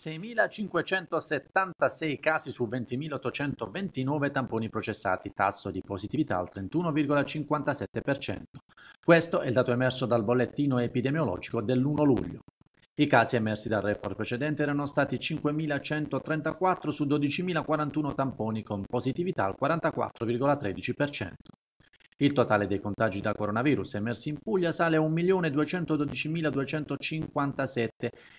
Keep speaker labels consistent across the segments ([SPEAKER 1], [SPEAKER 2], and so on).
[SPEAKER 1] 6.576 casi su 20.829 tamponi processati, tasso di positività al 31,57%. Questo è il dato emerso dal bollettino epidemiologico dell'1 luglio. I casi emersi dal report precedente erano stati 5.134 su 12.041 tamponi con positività al 44,13%. Il totale dei contagi da coronavirus emersi in Puglia sale a 1.212.257,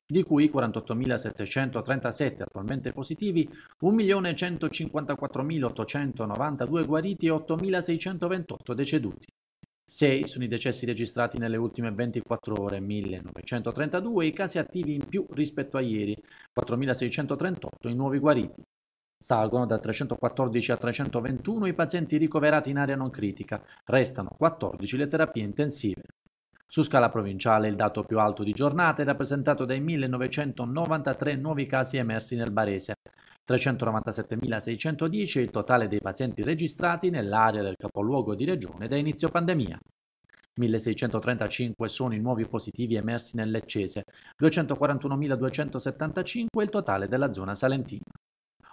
[SPEAKER 1] di cui 48.737 attualmente positivi, 1.154.892 guariti e 8.628 deceduti. 6 sono i decessi registrati nelle ultime 24 ore, 1932 i casi attivi in più rispetto a ieri, 4.638 i nuovi guariti. Salgono da 314 a 321 i pazienti ricoverati in area non critica, restano 14 le terapie intensive. Su scala provinciale il dato più alto di giornata è rappresentato dai 1993 nuovi casi emersi nel Barese. 397.610 è il totale dei pazienti registrati nell'area del capoluogo di regione da inizio pandemia. 1.635 sono i nuovi positivi emersi nell'Eccese, 241.275 è il totale della zona salentina.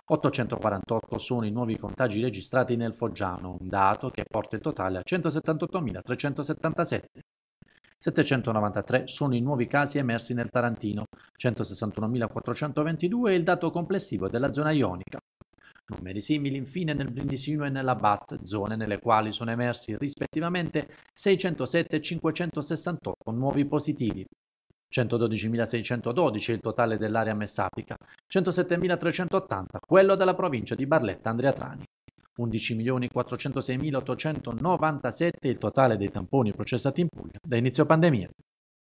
[SPEAKER 1] 848 sono i nuovi contagi registrati nel Foggiano, un dato che porta il totale a 178.377. 793 sono i nuovi casi emersi nel Tarantino, 161.422 è il dato complessivo della zona ionica. Numeri simili infine nel Brindisino e nella BAT, zone nelle quali sono emersi rispettivamente 607 e 568 nuovi positivi. 112.612 è il totale dell'area messapica, 107.380 quello della provincia di Barletta Andrea Trani. 11.406.897 il totale dei tamponi processati in Puglia da inizio pandemia.